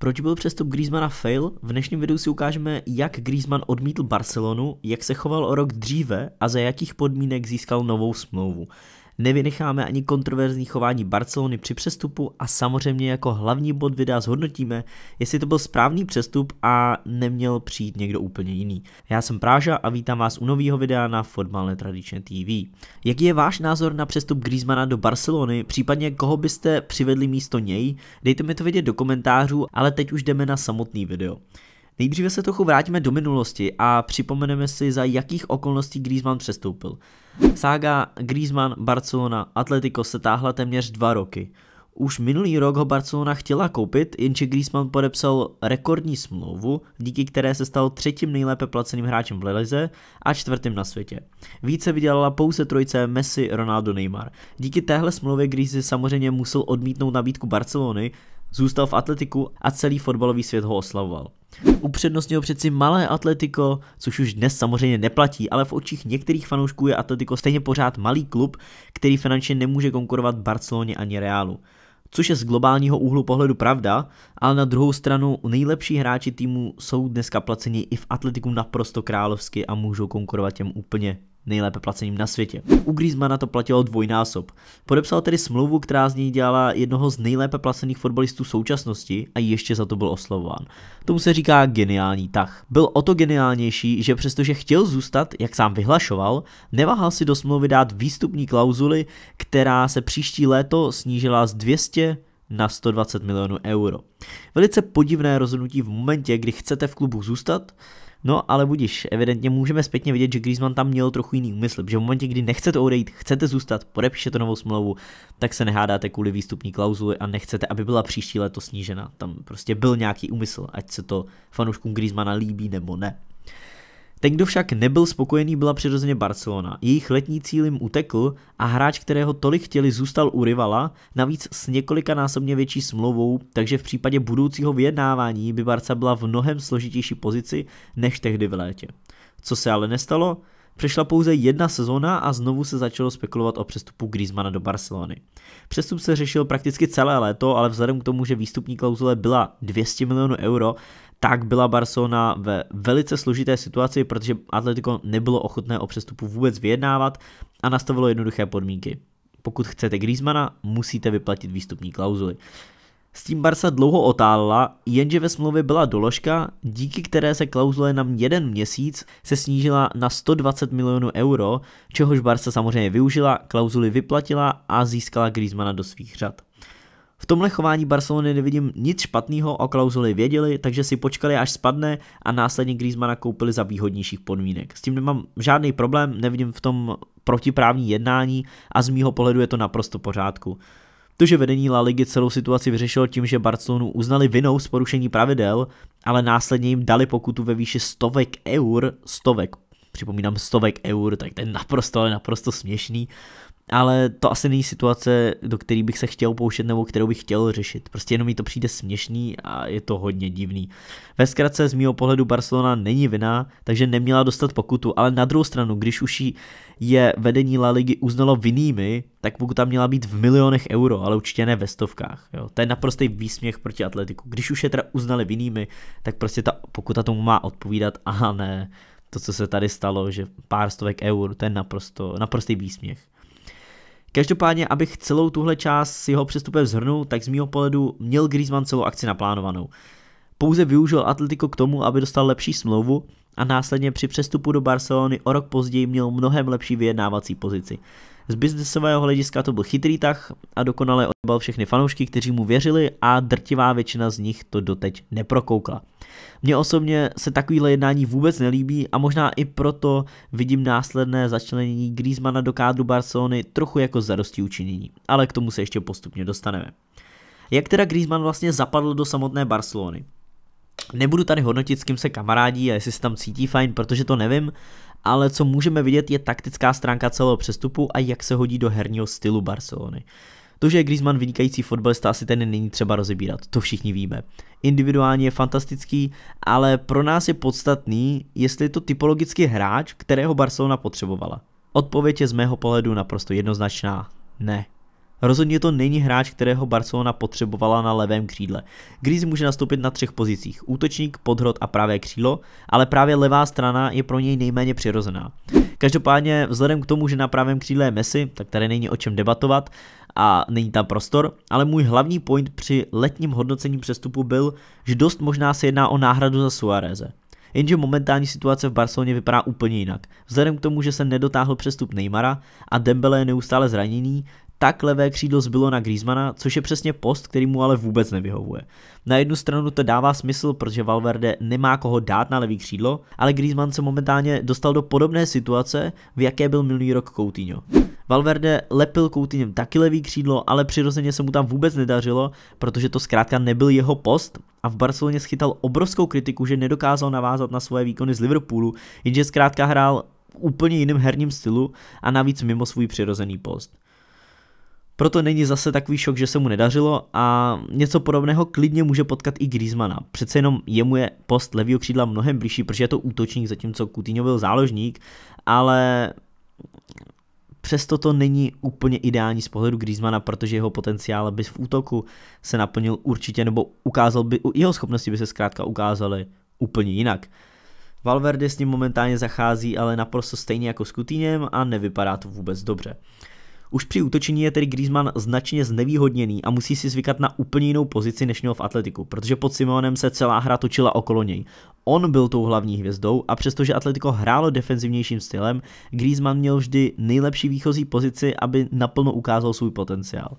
Proč byl přestup Griezmana fail? V dnešním videu si ukážeme, jak Griezmann odmítl Barcelonu, jak se choval o rok dříve a za jakých podmínek získal novou smlouvu. Nevynecháme ani kontroverzní chování Barcelony při přestupu a samozřejmě jako hlavní bod videa zhodnotíme, jestli to byl správný přestup a neměl přijít někdo úplně jiný. Já jsem Práža a vítám vás u nového videa na Fotbal Netradičně TV. Jaký je váš názor na přestup Griezmana do Barcelony, případně koho byste přivedli místo něj? Dejte mi to vědět do komentářů, ale teď už jdeme na samotný video. Nejdříve se trochu vrátíme do minulosti a připomeneme si, za jakých okolností Griezmann přestoupil. Sága Griezmann, Barcelona, Atletico se táhla téměř dva roky. Už minulý rok ho Barcelona chtěla koupit, jenže Griezmann podepsal rekordní smlouvu, díky které se stal třetím nejlépe placeným hráčem v Lelize a čtvrtým na světě. Více vydělala pouze trojce Messi, Ronaldo, Neymar. Díky téhle smlouvě Griezmann samozřejmě musel odmítnout nabídku Barcelony, zůstal v Atletiku a celý fotbalový svět ho oslavoval. Upřednostnil přeci malé Atletico, což už dnes samozřejmě neplatí, ale v očích některých fanoušků je Atletico stejně pořád malý klub, který finančně nemůže konkurovat Barceloně ani Realu. Což je z globálního úhlu pohledu pravda, ale na druhou stranu nejlepší hráči týmu jsou dneska placeni i v Atletiku naprosto královsky a můžou konkurovat těm úplně nejlépe placeným na světě. U Griezmana to platilo dvojnásob. Podepsal tedy smlouvu, která z něj dělala jednoho z nejlépe placených fotbalistů současnosti a ještě za to byl oslovován. Tomu se říká geniální tah. Byl o to geniálnější, že přestože chtěl zůstat, jak sám vyhlašoval, neváhal si do smlouvy dát výstupní klauzuly, která se příští léto snížila z 200 na 120 milionů euro. Velice podivné rozhodnutí v momentě, kdy chcete v klubu zůstat, No ale budíš, evidentně můžeme zpětně vidět, že Griezmann tam měl trochu jiný úmysl, že v momentě, kdy nechcete odejít, chcete zůstat, podepíšete novou smlouvu, tak se nehádáte kvůli výstupní klauzuli a nechcete, aby byla příští leto snížena. Tam prostě byl nějaký úmysl, ať se to fanouškům Griezmana líbí nebo ne. Ten, kdo však nebyl spokojený, byla přirozeně Barcelona. Jejich letní cíl jim utekl a hráč, kterého tolik chtěli, zůstal u rivala, navíc s několika násobně větší smlouvou, takže v případě budoucího vyjednávání by Barca byla v mnohem složitější pozici než tehdy v létě. Co se ale nestalo? Přešla pouze jedna sezóna a znovu se začalo spekulovat o přestupu Griezmana do Barcelony. Přestup se řešil prakticky celé léto, ale vzhledem k tomu, že výstupní klauzule byla 200 milionů euro, tak byla Barcelona ve velice složité situaci, protože Atletico nebylo ochotné o přestupu vůbec vyjednávat a nastavilo jednoduché podmínky. Pokud chcete Griezmana, musíte vyplatit výstupní klauzuly. S tím Barca dlouho otálela, jenže ve smlouvě byla doložka, díky které se klauzule na jeden měsíc se snížila na 120 milionů euro, čehož Barca samozřejmě využila, klauzuli vyplatila a získala Griezmana do svých řad. V tomhle chování Barcelony nevidím nic špatného, o klauzuli věděli, takže si počkali až spadne a následně Griezmana koupili za výhodnějších podmínek. S tím nemám žádný problém, nevidím v tom protiprávní jednání a z mýho pohledu je to naprosto pořádku. To, že vedení La Ligy celou situaci vyřešilo tím, že Barcelonu uznali vinou z porušení pravidel, ale následně jim dali pokutu ve výši stovek eur, stovek připomínám, stovek eur, tak to je naprosto, ale naprosto směšný. Ale to asi není situace, do které bych se chtěl pouštět nebo kterou bych chtěl řešit. Prostě jenom mi to přijde směšný a je to hodně divný. Ve zkratce z mého pohledu Barcelona není vina, takže neměla dostat pokutu, ale na druhou stranu, když už ji je vedení La Ligy uznalo vinnými, tak pokuta měla být v milionech euro, ale určitě ne ve stovkách. Jo. To je naprostý výsměch proti atletiku. Když už je teda uznali vinnými, tak prostě ta pokuta tomu má odpovídat a ne to, co se tady stalo, že pár stovek eur, to je naprosto, naprostý výsměch. Každopádně, abych celou tuhle část s jeho přestupem zhrnul, tak z mého pohledu měl Griezmann celou akci naplánovanou. Pouze využil Atletico k tomu, aby dostal lepší smlouvu a následně při přestupu do Barcelony o rok později měl mnohem lepší vyjednávací pozici. Z biznesového hlediska to byl chytrý tah a dokonale odbal všechny fanoušky, kteří mu věřili a drtivá většina z nich to doteď neprokoukla. Mně osobně se takovýhle jednání vůbec nelíbí a možná i proto vidím následné začlenění Griezmana do kádru Barcelony trochu jako zarostí učinění, ale k tomu se ještě postupně dostaneme. Jak teda Griezmann vlastně zapadl do samotné Barcelony? Nebudu tady hodnotit, s kým se kamarádí a jestli se tam cítí fajn, protože to nevím, ale co můžeme vidět je taktická stránka celého přestupu a jak se hodí do herního stylu Barcelony. To, že je Griezmann vynikající fotbalista, asi ten není třeba rozebírat, to všichni víme. Individuálně je fantastický, ale pro nás je podstatný, jestli je to typologicky hráč, kterého Barcelona potřebovala. Odpověď je z mého pohledu naprosto jednoznačná, ne. Rozhodně to není hráč, kterého Barcelona potřebovala na levém křídle. Gris může nastoupit na třech pozicích, útočník, podhrot a pravé křídlo, ale právě levá strana je pro něj nejméně přirozená. Každopádně vzhledem k tomu, že na pravém křídle je Messi, tak tady není o čem debatovat a není tam prostor, ale můj hlavní point při letním hodnocení přestupu byl, že dost možná se jedná o náhradu za Suareze. Jenže momentální situace v Barceloně vypadá úplně jinak. Vzhledem k tomu, že se nedotáhl přestup Neymara a Dembele je neustále zraněný, tak levé křídlo zbylo na Griezmana, což je přesně post, který mu ale vůbec nevyhovuje. Na jednu stranu to dává smysl, protože Valverde nemá koho dát na levý křídlo, ale Griezmann se momentálně dostal do podobné situace, v jaké byl minulý rok Coutinho. Valverde lepil Coutinhem taky levý křídlo, ale přirozeně se mu tam vůbec nedařilo, protože to zkrátka nebyl jeho post a v Barceloně schytal obrovskou kritiku, že nedokázal navázat na svoje výkony z Liverpoolu, jenže zkrátka hrál úplně jiným herním stylu a navíc mimo svůj přirozený post proto není zase takový šok, že se mu nedařilo a něco podobného klidně může potkat i Griezmana. Přece jenom jemu je post levýho křídla mnohem blížší, protože je to útočník, zatímco Coutinho byl záložník, ale přesto to není úplně ideální z pohledu Griezmana, protože jeho potenciál by v útoku se naplnil určitě, nebo ukázal by, jeho schopnosti by se zkrátka ukázaly úplně jinak. Valverde s ním momentálně zachází ale naprosto stejně jako s Coutinhem a nevypadá to vůbec dobře. Už při útočení je tedy Griezmann značně znevýhodněný a musí si zvykat na úplně jinou pozici, než měl v Atletiku, protože pod Simonem se celá hra točila okolo něj. On byl tou hlavní hvězdou a přestože Atletico hrálo defenzivnějším stylem, Griezmann měl vždy nejlepší výchozí pozici, aby naplno ukázal svůj potenciál.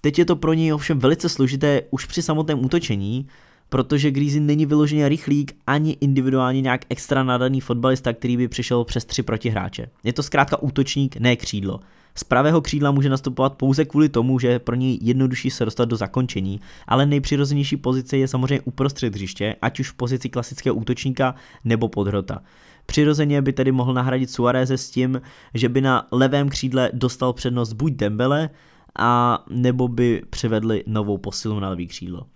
Teď je to pro něj ovšem velice složité už při samotném útočení, protože Griezmann není vyloženě rychlík ani individuálně nějak extra nadaný fotbalista, který by přišel přes tři protihráče. Je to zkrátka útočník, ne křídlo. Z pravého křídla může nastupovat pouze kvůli tomu, že je pro něj jednodušší se dostat do zakončení, ale nejpřirozenější pozice je samozřejmě uprostřed hřiště, ať už v pozici klasického útočníka nebo podhrota. Přirozeně by tedy mohl nahradit Suareze s tím, že by na levém křídle dostal přednost buď Dembele, a nebo by přivedli novou posilu na levý křídlo.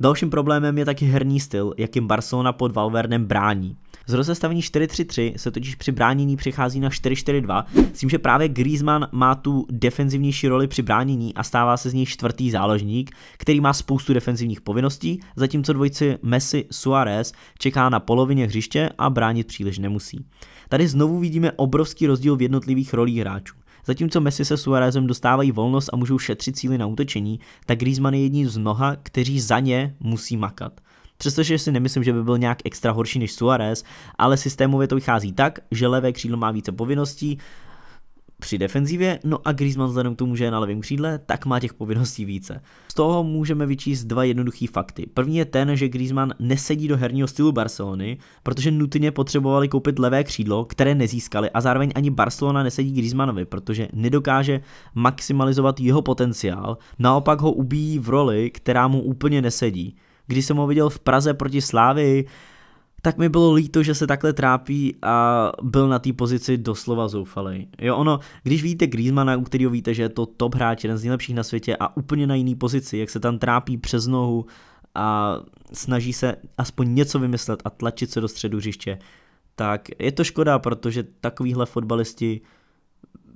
Dalším problémem je taky herní styl, jakým Barcelona pod Valvernem brání. Z rozestavení 4-3-3 se totiž při bránění přechází na 4-4-2, s tím, že právě Griezmann má tu defenzivnější roli při bránění a stává se z něj čtvrtý záložník, který má spoustu defenzivních povinností, zatímco dvojici Messi Suarez čeká na polovině hřiště a bránit příliš nemusí. Tady znovu vidíme obrovský rozdíl v jednotlivých rolích hráčů. Zatímco Messi se Suarezem dostávají volnost a můžou šetřit cíly na útočení, tak Griezmann je jedním z mnoha, kteří za ně musí makat. Přestože si nemyslím, že by byl nějak extra horší než Suarez, ale systémově to vychází tak, že levé křídlo má více povinností, při defenzivě, no a Griezmann vzhledem k tomu, že je na levém křídle, tak má těch povinností více. Z toho můžeme vyčíst dva jednoduchý fakty. První je ten, že Griezmann nesedí do herního stylu Barcelony, protože nutně potřebovali koupit levé křídlo, které nezískali a zároveň ani Barcelona nesedí Griezmannovi, protože nedokáže maximalizovat jeho potenciál, naopak ho ubíjí v roli, která mu úplně nesedí. Když jsem ho viděl v Praze proti Slávy, tak mi bylo líto, že se takhle trápí a byl na té pozici doslova zoufalej. Jo, ono, když vidíte Griezmana, u kterého víte, že je to top hráč, jeden z nejlepších na světě a úplně na jiný pozici, jak se tam trápí přes nohu a snaží se aspoň něco vymyslet a tlačit se do středu hřiště, tak je to škoda, protože takovýhle fotbalisti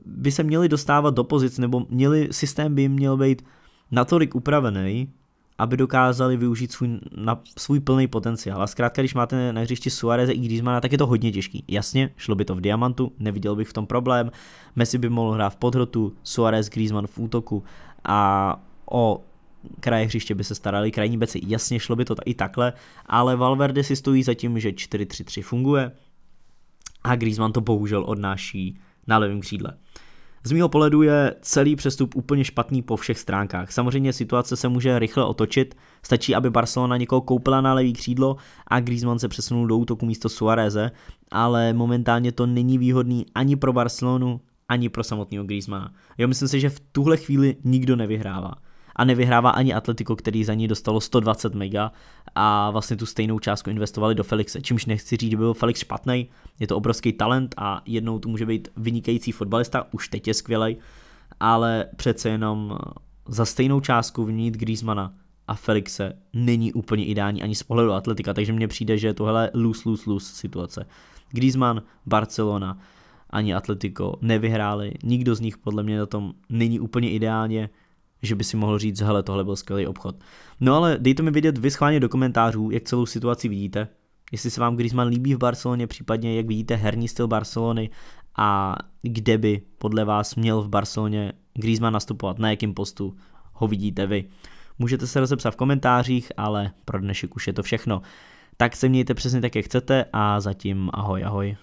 by se měli dostávat do pozic, nebo měli, systém by jim měl být natolik upravený, aby dokázali využít svůj, na, svůj plný potenciál. A zkrátka, když máte na hřišti Suareze i Griezmana, tak je to hodně těžký. Jasně, šlo by to v diamantu, neviděl bych v tom problém. Messi by mohl hrát v podhrotu, Suarez, Griezmann v útoku a o kraje hřiště by se starali krajní beci. Jasně, šlo by to i takhle, ale Valverde si stojí za tím, že 4-3-3 funguje a Griezmann to bohužel odnáší na levém křídle. Z mého pohledu je celý přestup úplně špatný po všech stránkách. Samozřejmě situace se může rychle otočit, stačí, aby Barcelona někoho koupila na levý křídlo a Griezmann se přesunul do útoku místo Suareze, ale momentálně to není výhodný ani pro Barcelonu, ani pro samotného Griezmana. Jo, myslím si, že v tuhle chvíli nikdo nevyhrává a nevyhrává ani Atletico, který za ní dostalo 120 mega a vlastně tu stejnou částku investovali do Felixe, čímž nechci říct, že byl Felix špatný, je to obrovský talent a jednou tu může být vynikající fotbalista, už teď je skvělej, ale přece jenom eh, za stejnou částku vnit Griezmana a Felixe není úplně ideální ani z pohledu atletika, takže mně přijde, že je tohle lose, lose, lose situace. Griezmann, Barcelona, ani Atletico nevyhráli, nikdo z nich podle mě na tom není úplně ideálně, že by si mohl říct, hele, tohle byl skvělý obchod. No ale dejte mi vědět vy schválně do komentářů, jak celou situaci vidíte, jestli se vám Griezmann líbí v Barceloně, případně jak vidíte herní styl Barcelony a kde by podle vás měl v Barceloně Griezmann nastupovat, na jakém postu ho vidíte vy. Můžete se rozepsat v komentářích, ale pro dnešek už je to všechno. Tak se mějte přesně tak, jak chcete a zatím ahoj ahoj.